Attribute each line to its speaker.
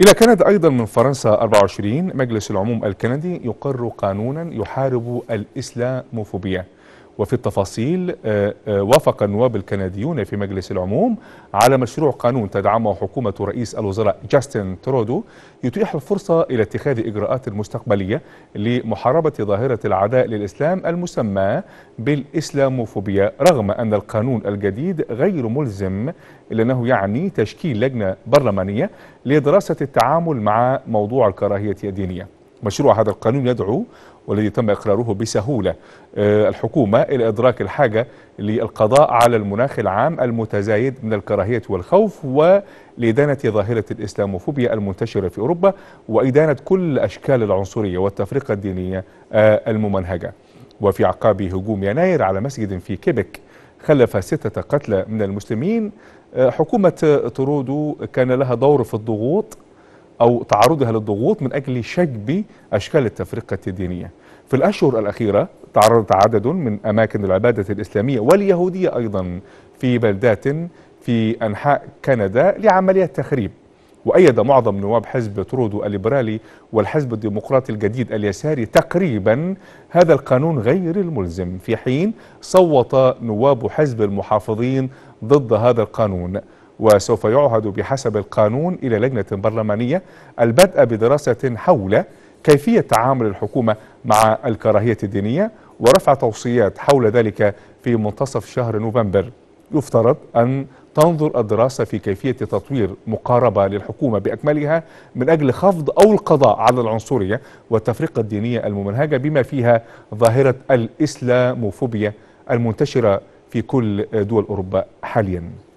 Speaker 1: إلى كندا أيضا من فرنسا 24 مجلس العموم الكندي يقر قانونا يحارب الإسلاموفوبيا وفي التفاصيل آه، آه، وافق النواب الكنديون في مجلس العموم على مشروع قانون تدعمه حكومة رئيس الوزراء جاستن ترودو يتيح الفرصة إلى اتخاذ إجراءات مستقبلية لمحاربة ظاهرة العداء للإسلام المسمى بالإسلاموفوبيا رغم أن القانون الجديد غير ملزم إلا أنه يعني تشكيل لجنة برلمانية لدراسة التعامل مع موضوع الكراهية الدينية مشروع هذا القانون يدعو والذي تم إقراره بسهولة آه، الحكومة إلى إدراك الحاجة للقضاء على المناخ العام المتزايد من الكراهية والخوف ولإدانة ظاهرة الإسلاموفوبيا المنتشرة في أوروبا وإدانة كل أشكال العنصرية والتفرقة الدينية آه، الممنهجة وفي عقاب هجوم يناير على مسجد في كيبك خلف ستة قتلى من المسلمين آه، حكومة ترودو كان لها دور في الضغوط أو تعرضها للضغوط من أجل شجب أشكال التفرقة الدينية في الأشهر الأخيرة تعرضت عدد من أماكن العبادة الإسلامية واليهودية أيضا في بلدات في أنحاء كندا لعملية تخريب وأيد معظم نواب حزب ترودو الليبرالي والحزب الديمقراطي الجديد اليساري تقريبا هذا القانون غير الملزم في حين صوت نواب حزب المحافظين ضد هذا القانون وسوف يعهد بحسب القانون إلى لجنة برلمانية البدء بدراسة حول كيفية تعامل الحكومة مع الكراهية الدينية ورفع توصيات حول ذلك في منتصف شهر نوفمبر يفترض أن تنظر الدراسة في كيفية تطوير مقاربة للحكومة بأكملها من أجل خفض أو القضاء على العنصرية والتفرقة الدينية الممنهجة بما فيها ظاهرة الإسلاموفوبيا المنتشرة في كل دول أوروبا حالياً